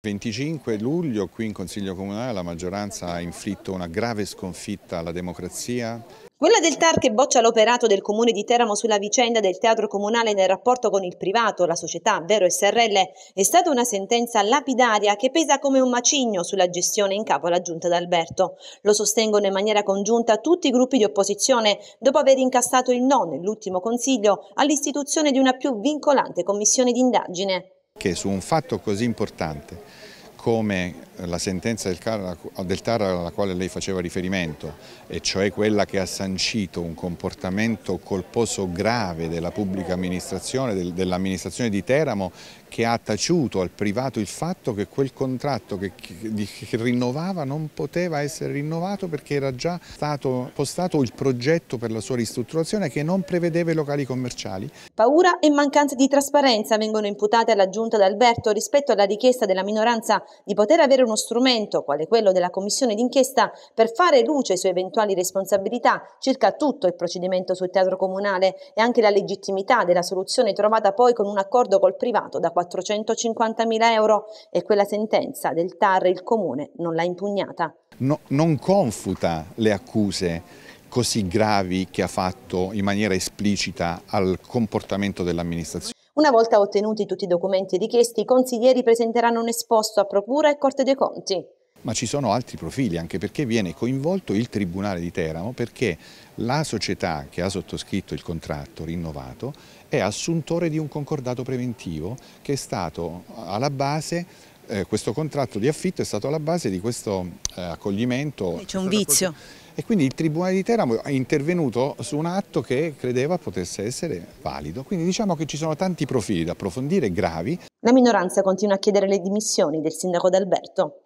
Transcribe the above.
25 luglio qui in Consiglio Comunale la maggioranza ha inflitto una grave sconfitta alla democrazia. Quella del TAR che boccia l'operato del Comune di Teramo sulla vicenda del teatro comunale nel rapporto con il privato, la società Vero SRL, è stata una sentenza lapidaria che pesa come un macigno sulla gestione in capo alla Giunta d'Alberto. Lo sostengono in maniera congiunta tutti i gruppi di opposizione dopo aver incassato il no nell'ultimo Consiglio all'istituzione di una più vincolante commissione d'indagine che su un fatto così importante come la sentenza del, Car TAR alla quale lei faceva riferimento, e cioè quella che ha sancito un comportamento colposo grave della pubblica amministrazione, dell'amministrazione di Teramo, che ha taciuto al privato il fatto che quel contratto che, che, che rinnovava non poteva essere rinnovato perché era già stato postato il progetto per la sua ristrutturazione che non prevedeva i locali commerciali. Paura e mancanza di trasparenza vengono imputate alla giunta d'Alberto rispetto alla richiesta della minoranza di poter avere uno strumento, quale quello della commissione d'inchiesta, per fare luce su eventuali responsabilità circa tutto il procedimento sul teatro comunale e anche la legittimità della soluzione trovata poi con un accordo col privato da 450.000 euro e quella sentenza del TAR il comune non l'ha impugnata. No, non confuta le accuse così gravi che ha fatto in maniera esplicita al comportamento dell'amministrazione. Una volta ottenuti tutti i documenti richiesti, i consiglieri presenteranno un esposto a Procura e Corte dei Conti. Ma ci sono altri profili, anche perché viene coinvolto il Tribunale di Teramo, perché la società che ha sottoscritto il contratto rinnovato è assuntore di un concordato preventivo che è stato alla base eh, questo contratto di affitto è stato alla base di questo eh, accoglimento. C'è un vizio. E quindi il Tribunale di Teramo è intervenuto su un atto che credeva potesse essere valido. Quindi diciamo che ci sono tanti profili da approfondire, gravi. La minoranza continua a chiedere le dimissioni del sindaco d'Alberto.